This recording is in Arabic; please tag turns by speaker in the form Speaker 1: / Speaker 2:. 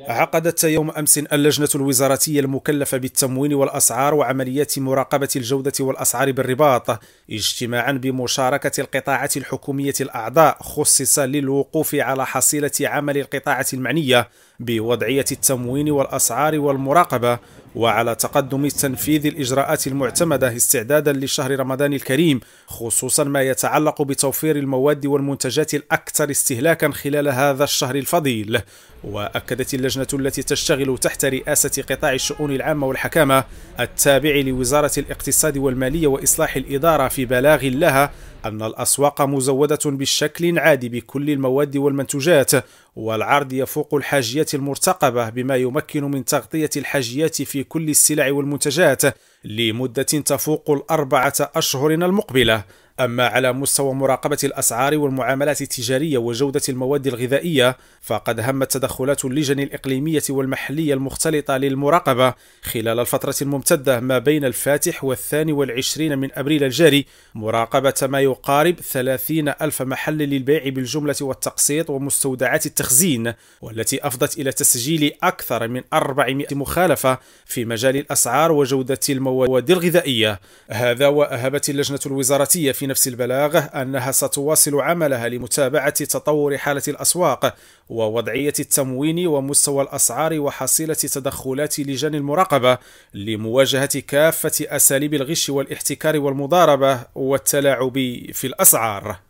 Speaker 1: عقدت يوم أمس اللجنة الوزاراتية المكلفة بالتموين والأسعار وعمليات مراقبة الجودة والأسعار بالرباط اجتماعا بمشاركة القطاعات الحكومية الأعضاء خصص للوقوف على حصيلة عمل القطاعات المعنية بوضعية التموين والأسعار والمراقبة وعلى تقدم تنفيذ الإجراءات المعتمدة استعدادا لشهر رمضان الكريم خصوصا ما يتعلق بتوفير المواد والمنتجات الأكثر استهلاكا خلال هذا الشهر الفضيل وأكدت اللجنة التي تشتغل تحت رئاسة قطاع الشؤون العامة والحكامة التابع لوزارة الاقتصاد والمالية وإصلاح الإدارة في بلاغ لها أن الأسواق مزودة بشكل عادي بكل المواد والمنتوجات والعرض يفوق الحاجيات المرتقبة بما يمكن من تغطية الحاجيات في كل السلع والمنتجات لمدة تفوق الأربعة أشهر المقبلة أما على مستوى مراقبة الأسعار والمعاملات التجارية وجودة المواد الغذائية فقد همت تدخلات اللجن الإقليمية والمحلية المختلطة للمراقبة خلال الفترة الممتدة ما بين الفاتح والثاني والعشرين من أبريل الجاري مراقبة ما يقارب ثلاثين ألف محل للبيع بالجملة والتقسيط ومستودعات التخزين والتي أفضت إلى تسجيل أكثر من 400 مخالفة في مجال الأسعار وجودة المواد الغذائية هذا وأهبت اللجنة الوزارتية في نفس البلاغة أنها ستواصل عملها لمتابعة تطور حالة الأسواق ووضعية التموين ومستوى الأسعار وحصيلة تدخلات لجان المراقبة لمواجهة كافة أساليب الغش والاحتكار والمضاربة والتلاعب في الأسعار